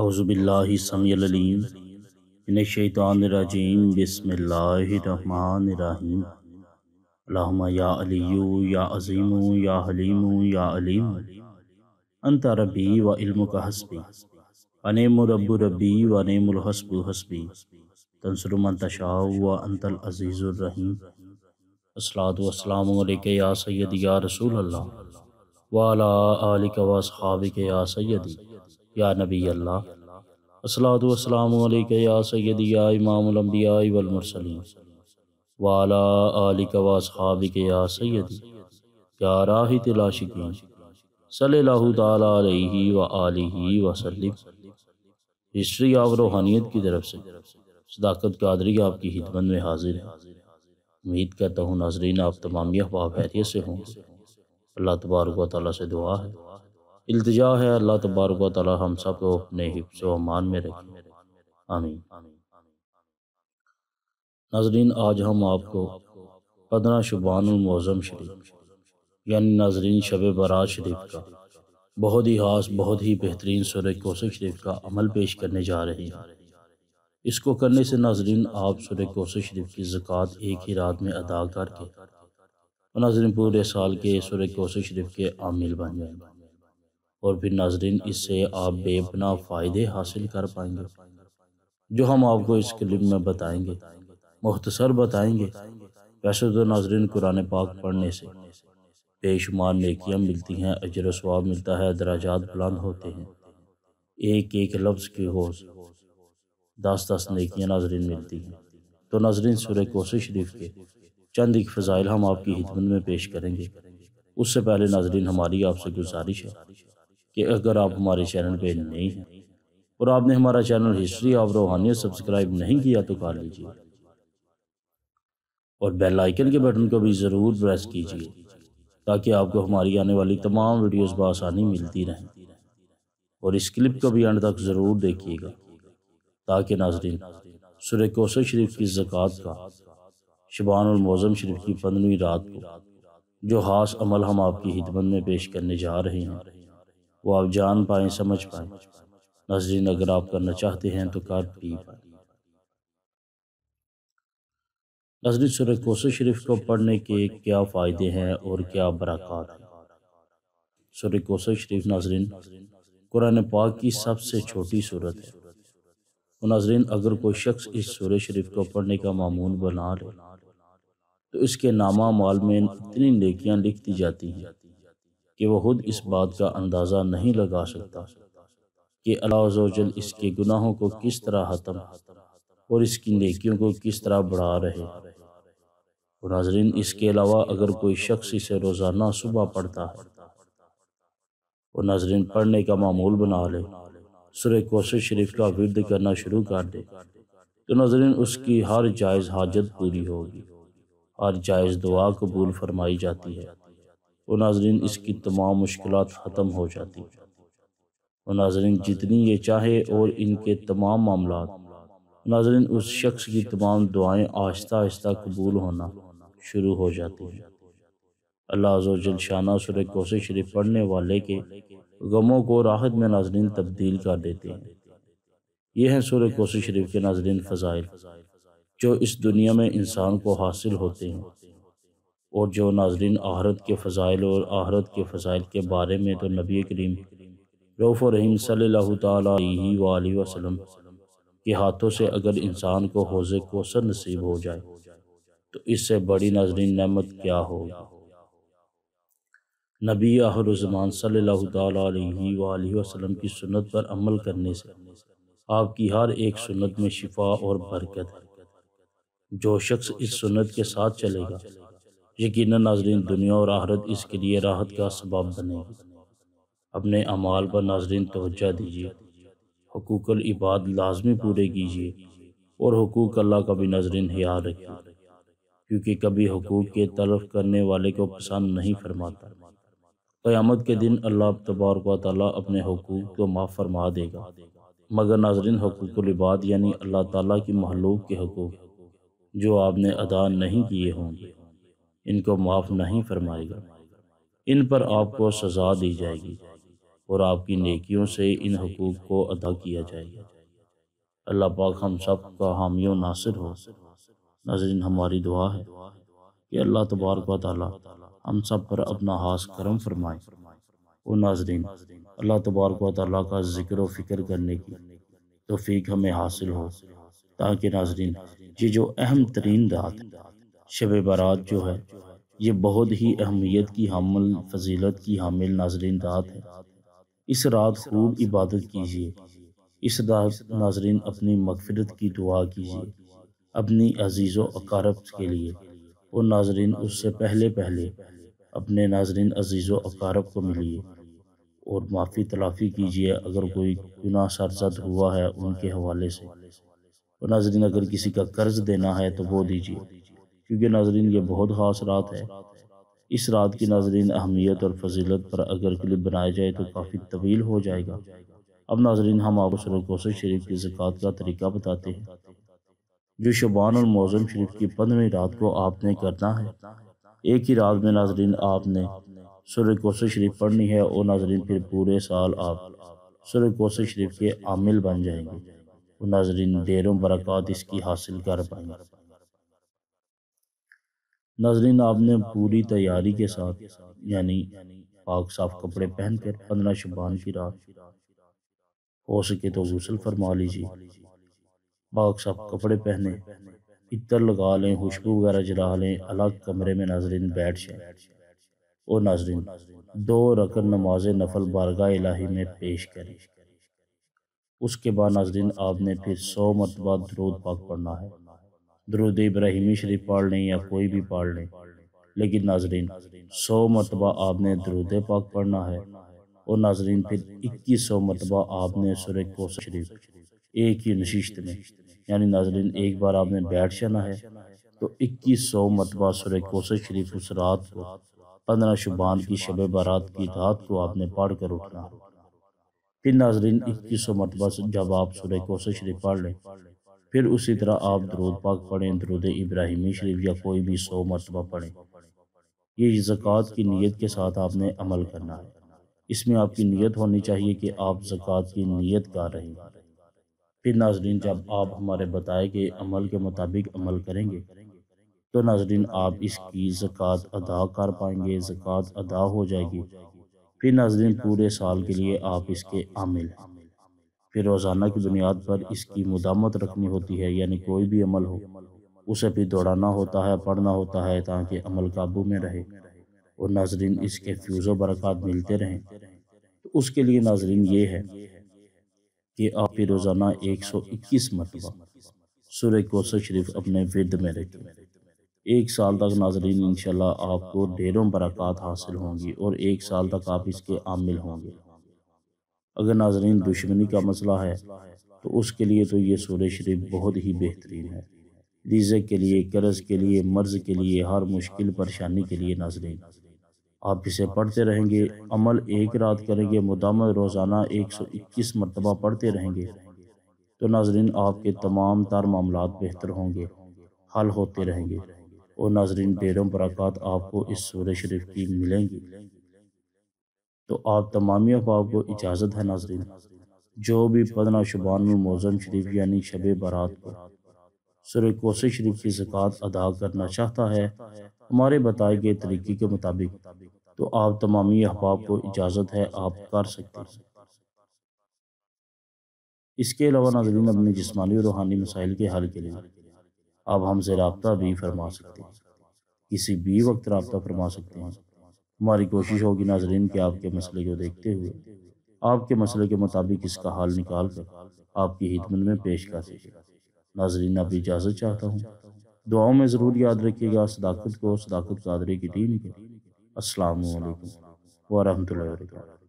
अज़बिल्लाशैतरजीम बसमीम या अलियु या अज़ीम या हलीम या अलीम अंत रबी व इल्म का हसबी अनेम रब रबी व अनेमहसब हसबी तंसर मंतशा व अंतल अज़ीज़ुलरहीम असलात वसलाम या सैद या रसूल अल्लाह वाला आलिक व सहाबिक या सैदी या नबी अल्लाह असलातुअस्सलामुअलैक या सैदिया इमामबिया वलमरसलीम वाला आलिक वासहाबिक या सैदी या राहि तिलाशिकीन सल्लल्लाहु ताला अलैहि व आलिहि वसल्लम हिस्ट्री ऑफ रूहानियत की तरफ से सदाकत कादरी आपकी खिदमत में हाजिर है उम्मीद करता हूँ नाजरीन आप तमाम अहबाब हैरियत से होंगे अल्लाह तबारक वाली से दुआ है इल्तजा है अल्लाह तबारक ताली हम सब को अपने हिफ्स अमान में रखें आमीन नाजरीन आज हम आपको पंद्रह शुबानमौज़म शरीफ यानी नाजरीन शब बरात शरीफ का बहुत ही खास बहुत ही बेहतरीन सूरज कोसर शरीफ का अमल पेश करने जा रहे हैं इसको करने से नाजरीन आप सुर कोसर शरीफ की ज़क़़त एक ही रात में अदा करके नाजरीन पूरे साल के सूर्य कोसर शरीफ के आमिल बन जाएंगे और फिर नाजरीन इससे आप बेपना फ़ायदे हासिल कर पाएंगे जो हम आपको इस क्लिप में बताएंगे मुख्तसर बताएंगे वैसे तो नाजरीन कुरान पाक पढ़ने से बेशुमार नेकियाँ मिलती हैं अजर स्वाब मिलता है दराजात बुलंद होते हैं एक एक लफ्ज़ की होश दस दस नेकियाँ नाजरीन मिलती हैं तो नाजरीन सुर कोस शरीफ के चंद एक फ़जाइल हम आपकी हिदमत में पेश करेंगे उससे पहले नाजरीन हमारी आपसे गुजारिश है कि अगर आप हमारे चैनल पे नहीं हैं और आपने हमारा channel history of Roohaniyat subscribe नहीं किया तो कर लीजिए और बेल आइकन के बटन को भी ज़रूर प्रेस कीजिए ताकि आपको हमारी आने वाली तमाम वीडियोस बसानी मिलती रहें और इस क्लिप को भी अंत तक ज़रूर देखिएगा ताकि नाजरीन सुर कोसर शरीफ की ज़क़़त का शबान और मौज़म शरीफ की पंद्रहवीं रात को जो खास अमल हम आपकी हिदमत में पेश करने जा रहे हैं वो आप जान पाएँ समझ पाएँ नजरिन अगर आप करना चाहते हैं तो कर पी पाए नजरी सुर कोसो शरीफ को पढ़ने के क्या फ़ायदे हैं और क्या बरक़ात हैं सुर कोसो शरीफ नाजरीन कुरान पाक की सबसे छोटी सूरत है तो नाजरीन अगर कोई शख्स इस सुर शरीफ को पढ़ने का मामून बना ले तो इसके नामा माल में इतनी नेकियाँ लिख दी जाती हैं कि वह खुद इस बात का अंदाज़ा नहीं लगा सकता कि अलाजल इसके गुनाहों को किस तरह हतम और इसकी नेकियों को किस तरह बढ़ा रहे और नाजरीन इसके अलावा अगर कोई शख्स इसे रोज़ाना सुबह पढ़ता है और नाजरीन पढ़ने का मामूल बना ले सुर कोसर शरीफ का विद करना शुरू कर दे तो नाजरीन उसकी हर जायज़ हाजत पूरी होगी हर जायज़ दुआ कबूल फरमाई जाती है वो तो नाजरीन इसकी तमाम मुश्किल ख़त्म हो जाती वो नाजरीन जितनी ये चाहे और इनके तमाम मामला नाजरीन उस शख्स की तमाम दुआएँ आहिस्ता आहिस्ता कबूल होना शुरू हो जाती हैं अल्लाह जल शाना सुर कोसे शरीफ पढ़ने वाले के गमों को राहत में नाजरीन तब्दील कर देते हैं ये हैं सूर्य कोस शरीफ के नाजरीन फ़ज़ाइल जो इस दुनिया में इंसान को हासिल होते हैं और जो नाजरीन आहरत के फ़ाइल और आहरत के फ़ाइल के बारे में तो नबी करीम रऊफ़ रहीम सल्ला वसलम के हाथों से अगर इंसान को हौज कोसर नसीब हो जाए तो इससे बड़ी नाजरीन नमत क्या हो नबी आहरजमान सल्ला वसलम की सुन्नत पर अमल करने से आपकी हर एक सुन्नत में शिफा और बरकत है जो शख्स इस सुन्नत के साथ चलेगा यकीन नाजरीन दुनिया और आहरत इसके लिए राहत का सबब बने अपने अमाल पर नाजरीन तोज्जा दीजिए हकूक इबाद लाजमी पूरे कीजिए और हकूक अल्लाह का भी नाजरीन हया रखिए क्योंकि कभी हकूक के तलफ करने वाले को पसंद नहीं फरमाता क़यामत के दिन अल्लाह तबारक ताली अपने हकूक को माफ़ फरमा देगा मगर नाजरीन हकूकबाद यानी अल्लाह ताली की महलूक के हकूक जो आपने अदा नहीं किए होंगे इनको माफ़ नहीं फरमाएगा इन पर आपको सज़ा दी जाएगी और आपकी नेकियों से इन हकूक़ को अदा किया जाएगा अल्लाह पाक हम सब का हामियों नासिर हो नाजरीन हमारी दुआ है कि अल्लाह तबारक हम सब पर अपना हास करम फरमाए वो नाजरीन अल्लाह तबारक का जिक्र फिक्र करने की तोफीक हमें हासिल हो ताकि नाजरीन ये जो अहम तरीन रात शब बारात जो है ये बहुत ही अहमियत की हामिल फजीलत की हामिल नाजरीन रात है इस रात खूब इबादत कीजिए इस रात नाजरीन अपनी मकफरत की दुआ कीजिए अपनी अजीज़ अकारब के लिए और नाजरीन उससे पहले पहले अपने नाजरीन अजीज़ अकारब को मिलिए और माफ़ी तलाफ़ी कीजिए अगर कोई गुना सरजद हुआ है उनके हवाले से और नाजरीन अगर किसी का कर्ज देना है तो वो दीजिए क्योंकि नाजरीन ये बहुत ख़ास रात है इस रात की नाजरीन अहमियत और फजीलत पर अगर क्लिप बनाया जाए तो काफ़ी तवील हो जाएगा अब नाजरीन हम आपको सरकोसर शरीफ की ज़क़़त का तरीका बताते हैं जो शबान और मौजम शरीफ की पंद्रहवीं रात को आपने करना है एक ही रात में नाजरीन आपने सरकोसर शरीफ पढ़नी है और नाजरीन फिर पूरे साल आप सरकोसर शरीफ के आमिल बन जाएंगे और नाजरीन ढेरों बरक़ात इसकी हासिल कर पाएंगे नाजरीन आपने पूरी तैयारी के साथ यानी पाक साफ कपड़े पहनकर पंद्रह शबान की रात हो सके तो गुसल फरमा लीजिए पाक साफ कपड़े पहने इतर लगा लें खुशबू वगैरह जला लें अलग कमरे में नाजरीन बैठ जाए और नाजरीन दो रकन नमाज नफल बारगा इलाही में पेश करें उसके बाद नाजरीन आपने फिर सौ मरतबा दरूद पाक पढ़ना है दरुद इब्राहिमी शरीफ पढ़ लें या कोई भी पढ़ लें लेकिन नाजरीन सौ मरतबा आपने दरुद पाक पढ़ना है और नाजरीन फिर इक्कीस सौ मरतबा आपने सुर को शरीफ एक ही नशिश्त में यानी नाजरीन एक बार आपने बैठ जाना है तो इक्कीस सौ मरतबा सुर कोस शरीफ उस रात को पंद्रह शुबान की शब बारात की रात को आपने पढ़ कर उठना फिर नाजरीन इक्कीस सौ मरतबा जब आप सुर कोस शरीफ पढ़ लें फिर उसी तरह आप दरूद पाक पढ़ें दरुद इब्राहिमी शरीफ या कोई भी सौ मरतबा पढ़ें ये ज़क़़त की नीयत के साथ आपने अमल करना है इसमें आपकी नीयत होनी चाहिए कि आप जक़ात की नीयत कर रहे हैं फिर नाजरीन जब आप हमारे बताए गए अमल के मुताबिक अमल करेंगे तो नाजरीन आप इसकी ज़क़़त अदा कर पाएंगे ज़क़़त अदा हो जाएगी फिर नाजरीन पूरे साल के लिए आप इसके आमिल हैं फिर रोज़ाना की बुनियाद पर इसकी मदामत रखनी होती है यानी कोई भी अमल हो उसे भी दौड़ाना होता है पढ़ना होता है ताकि अमल काबू में रहे और नाजरीन इसके फ्यूज़ बरक़ात मिलते रहें तो उसके लिए नाजरीन ये है कि आप ही रोज़ाना एक सौ इक्कीस मरतबा सुर कोसर शरीफ अपने विद में रखें एक साल तक नाजरीन इन आपको ढेरों बरक़ात हासिल होंगी और एक साल तक आप इसके आमिल होंगे अगर नाजरीन दुश्मनी का मसला है तो उसके लिए तो ये सूर्य शरीफ बहुत ही बेहतरीन है रीज़े के लिए कर्ज के लिए मर्ज के लिए हर मुश्किल परेशानी के लिए नाजरीन आप इसे पढ़ते रहेंगे अमल एक रात करेंगे मुदाम रोज़ाना एक सौ इक्कीस मरतबा पढ़ते रहेंगे तो नाजरीन आपके तमाम तार मामला बेहतर होंगे हल होते रहेंगे और नाजरीन ढेरों बरक़ात आपको इस सूर्य शरीफ की मिलेंगी तो आप तमामी अहबाब को इजाज़त है नाजरीन जो भी पदना शुबान में मौजम शरीफ यानी शब बारात को सुर कोस शरीफ की जक़ात अदा करना चाहता है हमारे बताए गए तरीके के मुताबिक तो आप तमामी अहबाब को इजाज़त है आप कर सकते हैं इसके अलावा नाजरीन अपने जिसमानी और रूहानी मसाइल के हल के लिए आप हमसे रबता भी फरमा सकते हैं किसी भी वक्त रबता फरमा सकते हैं हमारी कोशिश होगी नाजरीन के आपके मसले को देखते हुए आपके मसले के मुताबिक इसका हाल निकाल कर आपकी हिदमत में पेश कर सके नाजरीन आप इजाज़त चाहता हूँ दुआओं में ज़रूर याद रखिएगा सदाकत को सदाकत कादरी की टीम को असलकम वरहमल वर्का